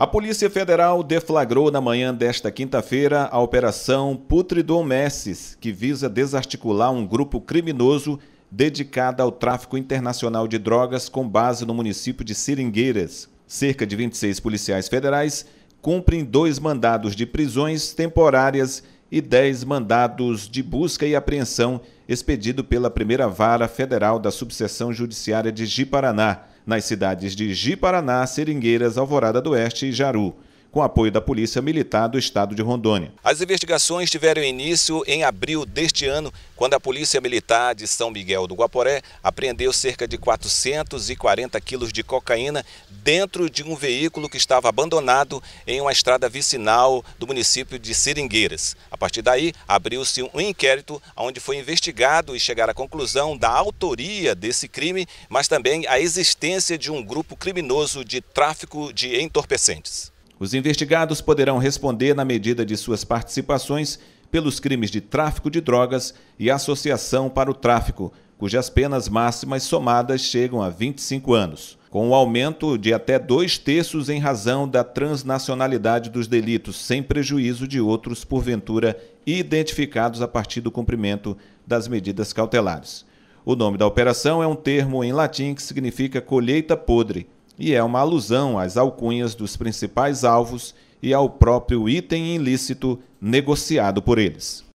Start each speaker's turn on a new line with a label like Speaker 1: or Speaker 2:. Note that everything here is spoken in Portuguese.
Speaker 1: A Polícia Federal deflagrou na manhã desta quinta-feira a Operação Putridom Messes, que visa desarticular um grupo criminoso dedicado ao tráfico internacional de drogas com base no município de Seringueiras. Cerca de 26 policiais federais cumprem dois mandados de prisões temporárias e 10 mandados de busca e apreensão expedido pela Primeira Vara Federal da Subseção Judiciária de Ji-Paraná nas cidades de Ji-Paraná, Seringueiras, Alvorada do Oeste e Jaru com apoio da Polícia Militar do Estado de Rondônia. As investigações tiveram início em abril deste ano, quando a Polícia Militar de São Miguel do Guaporé apreendeu cerca de 440 quilos de cocaína dentro de um veículo que estava abandonado em uma estrada vicinal do município de Seringueiras. A partir daí, abriu-se um inquérito onde foi investigado e chegar à conclusão da autoria desse crime, mas também a existência de um grupo criminoso de tráfico de entorpecentes. Os investigados poderão responder na medida de suas participações pelos crimes de tráfico de drogas e associação para o tráfico, cujas penas máximas somadas chegam a 25 anos, com um aumento de até dois terços em razão da transnacionalidade dos delitos, sem prejuízo de outros, porventura, identificados a partir do cumprimento das medidas cautelares. O nome da operação é um termo em latim que significa colheita podre, e é uma alusão às alcunhas dos principais alvos e ao próprio item ilícito negociado por eles.